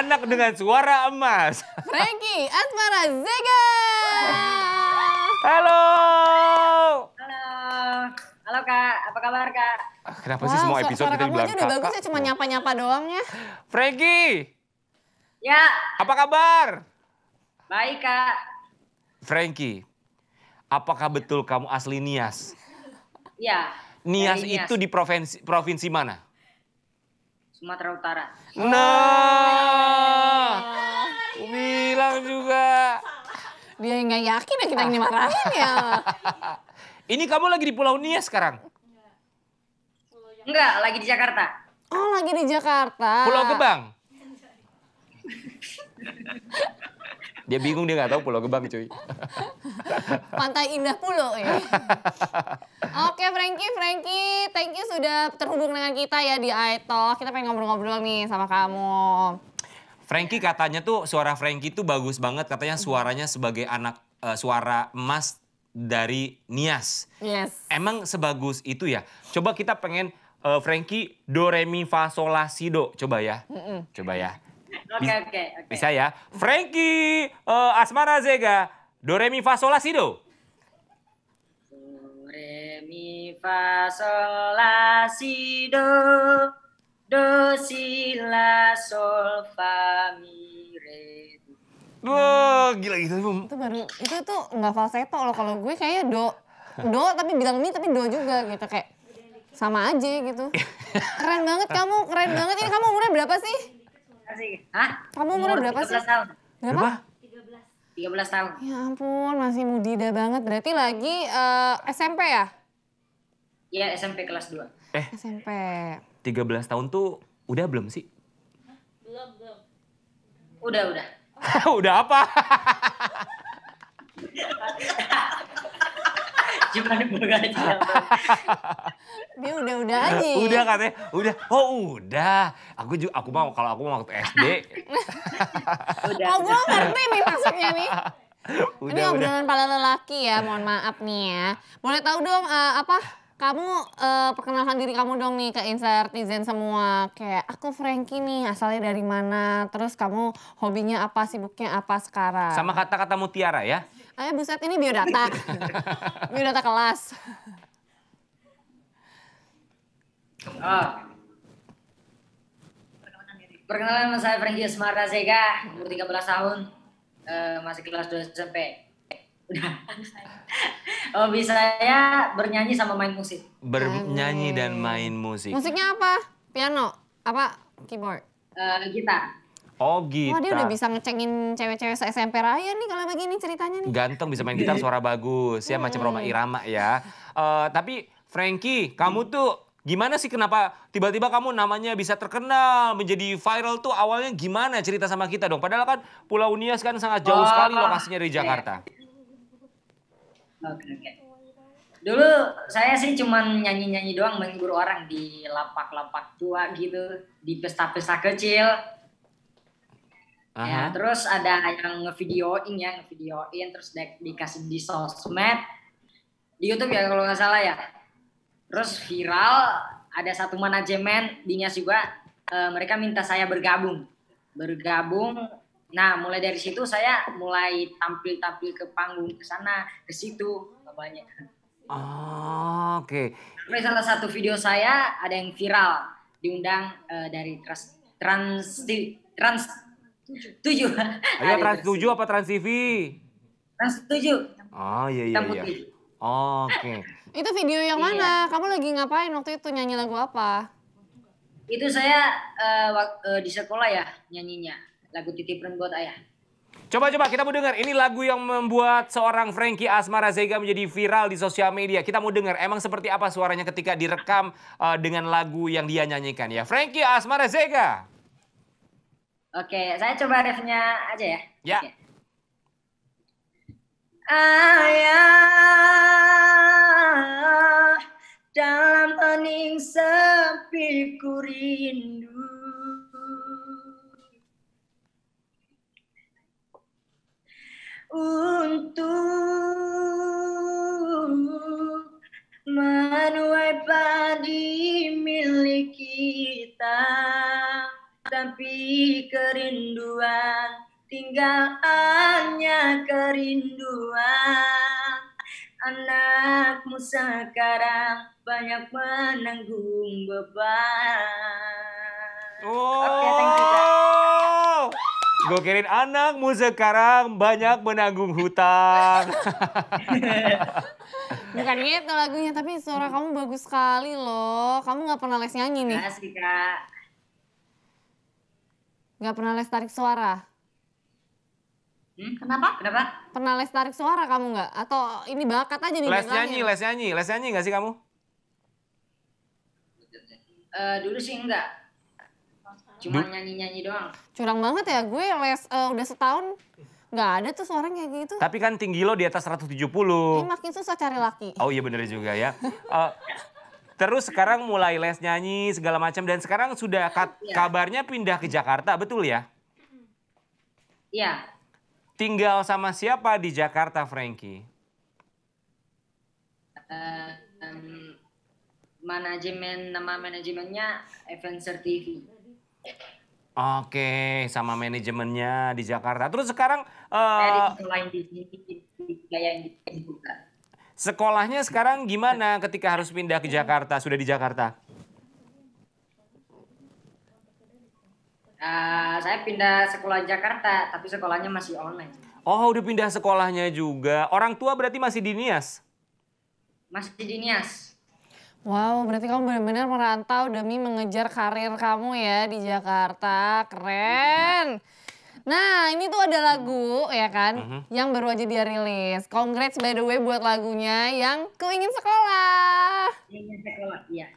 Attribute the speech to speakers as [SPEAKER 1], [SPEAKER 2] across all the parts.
[SPEAKER 1] anak dengan suara emas.
[SPEAKER 2] Franky Asmara Zega. Halo. Halo. Halo Kak, apa kabar Kak?
[SPEAKER 1] Ah, kenapa sih semua episode kita dibilang kakak? udah bagus ya,
[SPEAKER 3] cuma nyapa-nyapa doang ya.
[SPEAKER 1] Franky. Ya. Apa kabar?
[SPEAKER 2] Baik Kak.
[SPEAKER 1] Franky, apakah betul kamu asli Nias?
[SPEAKER 2] Ya. Nias, Nias itu di
[SPEAKER 1] provinsi, provinsi mana?
[SPEAKER 2] Sumatera Utara.
[SPEAKER 1] Nah, oh. bilang juga. Dia nggak yakin ya kita ini marahin ya. Ini kamu lagi di Pulau Nia sekarang? Enggak,
[SPEAKER 3] lagi di Jakarta. Oh, lagi di Jakarta. Pulau Gebang.
[SPEAKER 1] Dia bingung dia nggak tahu Pulau Gebang cuy.
[SPEAKER 3] Pantai Indah Pulau ya. Oke Frankie, Frankie, thank you sudah terhubung dengan kita ya di iTalk. Kita pengen ngobrol-ngobrol nih sama kamu.
[SPEAKER 1] Frankie katanya tuh suara Frankie tuh bagus banget katanya mm-hmm. suaranya sebagai anak uh, suara emas dari Nias. Yes. Emang sebagus itu ya. Coba kita pengen uh, Frankie do re mi fa sol la si do coba ya. Mm -mm. Coba ya.
[SPEAKER 2] Oke okay, oke okay,
[SPEAKER 1] Bisa ya. Frankie uh, Asmara Zega. Do re mi fa sol la si do.
[SPEAKER 2] Do re mi fa si do. Do si la sol fa mi re. Wah, wow, gila gitu. Itu
[SPEAKER 3] baru itu tuh nggak falsetto loh kalau gue kayaknya do do tapi bilang mi tapi do juga gitu kayak sama aja gitu. Keren banget kamu, keren banget. Ini kamu umurnya berapa sih? Masih. Hah? Kamu umur berapa 13 sih? tahun.
[SPEAKER 2] Berapa? 13. 13 tahun.
[SPEAKER 3] Ya ampun, masih mudida banget. Berarti lagi uh, eh, SMP ya?
[SPEAKER 2] Iya, SMP kelas 2.
[SPEAKER 1] Eh, SMP. 13 tahun tuh udah belum sih?
[SPEAKER 2] Belum, belum. Udah, udah.
[SPEAKER 1] udah apa? Cuma gue aja
[SPEAKER 3] udah aja. Nah, udah katanya,
[SPEAKER 1] udah. Oh udah. Aku juga, aku mau kalau aku mau waktu SD.
[SPEAKER 3] udah. Oh gue ngerti nih maksudnya nih.
[SPEAKER 1] Udah, Ini obrolan
[SPEAKER 3] pala lelaki ya, mohon maaf nih ya. Boleh tahu dong uh, apa kamu uh, perkenalkan diri kamu dong nih ke insertizen semua. Kayak aku Frankie nih, asalnya dari mana? Terus kamu hobinya apa, sibuknya apa sekarang? Sama
[SPEAKER 1] kata-kata mutiara ya.
[SPEAKER 3] Ayo eh, buset ini biodata. biodata kelas.
[SPEAKER 2] Ah. Perkenalan Perkenalan saya Frankie Asmara Zega, umur 13 tahun, uh, masih kelas 2 SMP. Udah. Hobi saya bernyanyi sama main musik.
[SPEAKER 1] Bernyanyi dan main musik. Musiknya
[SPEAKER 3] apa? Piano? Apa? Keyboard? Uh, gitar.
[SPEAKER 1] Oh gitar. Wah dia udah bisa
[SPEAKER 3] ngecengin cewek-cewek SMP Raya nih kalau begini ceritanya
[SPEAKER 1] nih. Ganteng bisa main gitar, suara bagus. Ya macam Roma Irama ya. Uh, tapi Frankie, kamu tuh Gimana sih kenapa tiba-tiba kamu namanya bisa terkenal, menjadi viral tuh awalnya gimana cerita sama kita dong? Padahal kan Pulau Nias kan sangat jauh sekali oh. lokasinya dari Jakarta.
[SPEAKER 2] okay, Dulu saya sih cuman nyanyi-nyanyi doang menghibur orang di lapak-lapak tua gitu, di pesta-pesta kecil.
[SPEAKER 1] Ya, terus
[SPEAKER 2] ada yang ngevideoin ya, ngevideoin terus dek, dikasih di sosmed. Di YouTube ya kalau nggak salah ya terus viral ada satu manajemen di Nias juga uh, eh, mereka minta saya bergabung bergabung nah mulai dari situ saya mulai tampil tampil ke panggung ke sana ke situ banyak
[SPEAKER 3] oh, ah, oke
[SPEAKER 2] okay. salah satu video saya ada yang viral diundang uh, dari trans trans trans tujuh ayo
[SPEAKER 1] ah, iya, trans tujuh apa trans TV
[SPEAKER 2] trans tujuh
[SPEAKER 1] oh iya iya, iya. oke okay.
[SPEAKER 3] Itu video yang iya. mana? Kamu lagi ngapain waktu itu? Nyanyi lagu apa?
[SPEAKER 2] Itu saya uh, uh, di sekolah ya nyanyinya. Lagu Titipan Buat Ayah.
[SPEAKER 1] Coba-coba kita mau dengar. Ini lagu yang membuat seorang Frankie Asmara Zega menjadi viral di sosial media. Kita mau dengar emang seperti apa suaranya ketika direkam uh, dengan lagu yang dia nyanyikan ya. Frankie Asmara Zega.
[SPEAKER 2] Oke, saya coba refnya aja ya. Ya. Oke. Ayah dalam hening sepi ku rindu Anakmu sekarang banyak menanggung beban.
[SPEAKER 1] Oh. Gue okay, thank Gue anakmu sekarang banyak menanggung hutang.
[SPEAKER 3] Bukan gitu lagunya, tapi suara kamu bagus sekali loh. Kamu gak pernah les nyanyi nih. Kasih, Kak. Gak pernah les tarik suara?
[SPEAKER 1] Hmm,
[SPEAKER 2] kenapa? Kenapa?
[SPEAKER 3] Pernah les tarik suara kamu nggak? Atau ini bakat
[SPEAKER 2] aja nih? Les nyanyi, les
[SPEAKER 1] nyanyi, les nyanyi nggak sih kamu?
[SPEAKER 2] Uh, dulu sih enggak. Cuma nyanyi-nyanyi doang. Curang
[SPEAKER 3] banget ya gue yang les uh, udah setahun. Nggak ada tuh seorang kayak gitu.
[SPEAKER 1] Tapi kan tinggi lo di atas 170. Ini makin
[SPEAKER 3] susah cari laki.
[SPEAKER 1] Oh iya bener juga ya. uh, terus sekarang mulai les nyanyi segala macam dan sekarang sudah iya. kabarnya pindah ke Jakarta, betul ya? Iya. Tinggal sama siapa di Jakarta, Frankie?
[SPEAKER 2] um, manajemen nama manajemennya Avenger TV.
[SPEAKER 1] Oke, sama manajemennya di Jakarta. Terus sekarang uh,
[SPEAKER 2] di yang
[SPEAKER 1] Sekolahnya sekarang gimana ketika harus pindah ke Jakarta? Sudah di Jakarta?
[SPEAKER 2] Uh, saya pindah sekolah Jakarta, tapi sekolahnya masih online.
[SPEAKER 1] Oh, udah pindah sekolahnya juga. Orang tua berarti masih di Nias?
[SPEAKER 2] Masih di Nias. Wow, berarti kamu benar-benar merantau demi
[SPEAKER 3] mengejar karir kamu ya di Jakarta. Keren. Nah, ini tuh ada lagu ya kan uh mhm. -huh. yang baru aja dia rilis. Congrats by the way buat lagunya yang Ku Sekolah.
[SPEAKER 2] Ingin Sekolah, iya.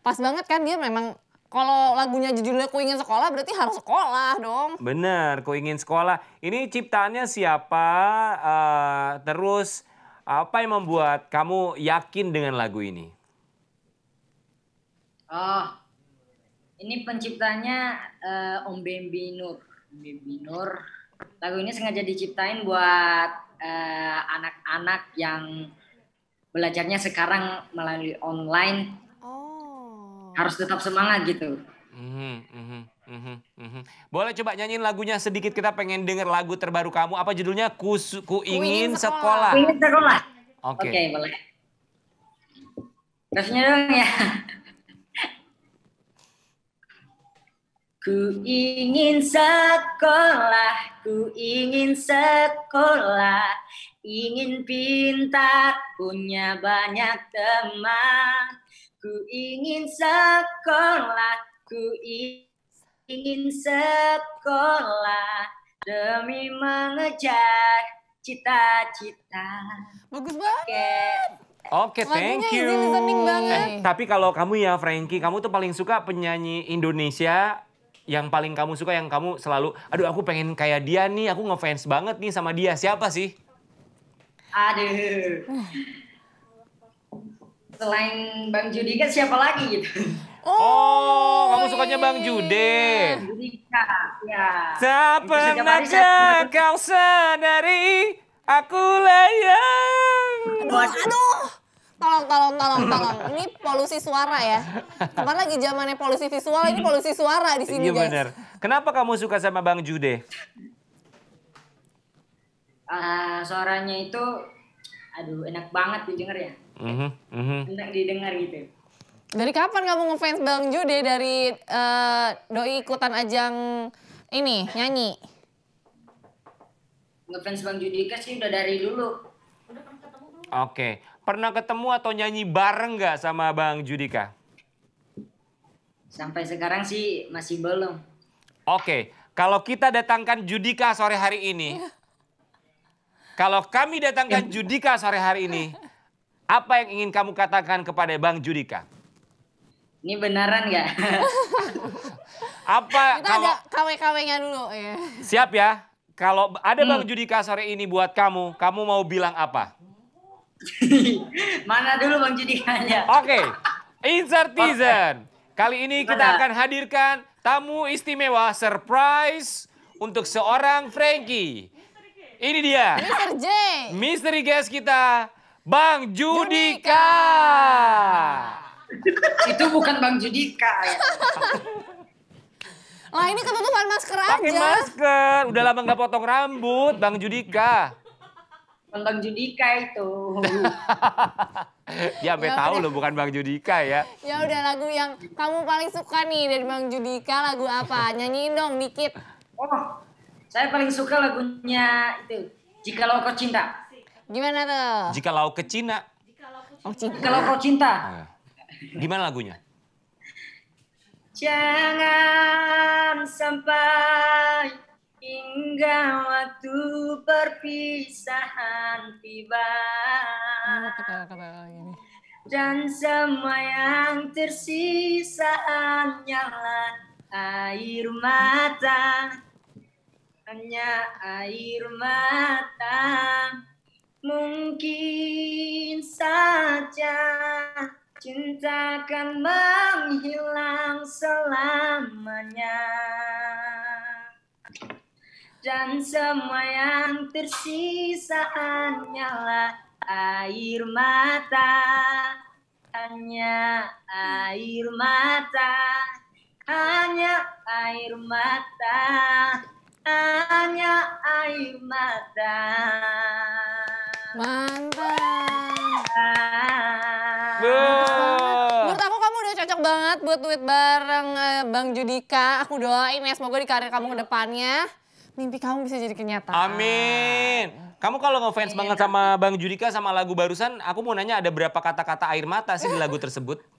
[SPEAKER 3] Pas banget kan dia memang kalau lagunya judulnya Ku Ingin Sekolah berarti harus sekolah dong.
[SPEAKER 1] Bener, Ku Ingin Sekolah. Ini ciptaannya siapa? Uh, terus apa yang membuat kamu yakin dengan lagu ini?
[SPEAKER 2] Oh, ini penciptanya uh, Om Bembi Nur. Om Bembi Nur. Lagu ini sengaja diciptain buat eh, anak-anak uh, anak -anak yang belajarnya sekarang melalui online harus tetap semangat gitu.
[SPEAKER 1] Mm-hmm, mm-hmm, mm-hmm. Boleh coba nyanyiin lagunya sedikit kita pengen denger lagu terbaru kamu apa judulnya ku, ku ingin ku sekolah. Ku ingin sekolah. Oke. Okay. okay, boleh.
[SPEAKER 2] Terusnya dong ya. Ku ingin sekolah, ku ingin sekolah, ingin pintar, punya banyak teman Ku ingin sekolah, ku ingin sekolah demi mengejar cita-cita. Bagus banget.
[SPEAKER 1] Oke, okay, thank you. Eh, tapi kalau kamu ya, Frankie, kamu tuh paling suka penyanyi Indonesia yang paling kamu suka, yang kamu selalu, aduh aku pengen kayak dia nih, aku ngefans banget nih sama dia. Siapa sih?
[SPEAKER 2] Aduh, Selain Bang Judi kan siapa lagi gitu?
[SPEAKER 1] Oh, oh kamu sukanya Bang iya. Jude.
[SPEAKER 2] Judika, ya.
[SPEAKER 1] Tak pernahkah kau sadari aku layang. Aduh, aduh.
[SPEAKER 3] Tolong, tolong, tolong, tolong. Ini polusi suara ya. Kemarin lagi zamannya
[SPEAKER 2] polusi visual, ini polusi suara di sini iya, guys. Bener.
[SPEAKER 1] Kenapa kamu suka sama Bang Jude?
[SPEAKER 2] Uh, suaranya itu, aduh enak banget didengar ya mm -hmm. enak didengar gitu
[SPEAKER 3] dari kapan kamu ngefans Bang Jude dari uh, doi ikutan ajang ini nyanyi
[SPEAKER 2] ngefans Bang Judika sih udah dari dulu oke
[SPEAKER 1] okay. pernah ketemu atau nyanyi bareng nggak sama Bang Judika
[SPEAKER 2] sampai sekarang sih masih belum
[SPEAKER 1] oke okay. kalau kita datangkan Judika sore hari ini kalau kami datangkan Judika sore hari ini apa yang ingin kamu katakan kepada Bang Judika? Ini
[SPEAKER 2] beneran nggak?
[SPEAKER 1] Ya? Apa Kita kalau... agak
[SPEAKER 3] KW-KW-nya dulu. Ya.
[SPEAKER 1] Siap ya? Kalau ada hmm. Bang Judika sore ini buat kamu, kamu mau bilang apa? Mana dulu Bang Judikanya? Oke, okay. insert teaser. Kali ini kita akan hadirkan tamu istimewa surprise untuk seorang Frankie. Ini dia. Mr. J. Misteri guest kita Bang Judika. Judika. Itu bukan Bang Judika
[SPEAKER 2] ya. Lah ini ketutupan masker aja. Pakai
[SPEAKER 1] masker. Udah lama nggak potong rambut, Bang Judika.
[SPEAKER 2] Bang Judika itu.
[SPEAKER 1] Dia sampai ya, tahu loh bukan Bang Judika ya.
[SPEAKER 2] Ya udah lagu yang kamu paling
[SPEAKER 3] suka nih dari Bang Judika lagu apa? Nyanyiin dong dikit. Oh, saya paling suka
[SPEAKER 2] lagunya itu. Jika Jikalau kau cinta. Gimana tuh?
[SPEAKER 1] Jika lauk ke Cina.
[SPEAKER 2] Oh, Jika lauk Kalau kau cinta. Ah, ya. Gimana lagunya? Jangan sampai hingga waktu perpisahan tiba. Dan semua yang tersisa hanyalah air mata. Hanya air mata. Mungkin saja cinta akan menghilang selamanya dan semua yang tersisa hanyalah air mata hanya air mata hanya air mata hanya air mata Mantap.
[SPEAKER 1] Menurut
[SPEAKER 3] aku kamu udah cocok banget buat duit bareng eh, Bang Judika. Aku doain ya semoga di karir kamu kedepannya mimpi kamu
[SPEAKER 1] bisa jadi kenyataan. Amin. Kamu kalau ngefans iya, banget iya. sama Bang Judika sama lagu barusan, aku mau nanya ada berapa kata-kata air mata sih di lagu tersebut?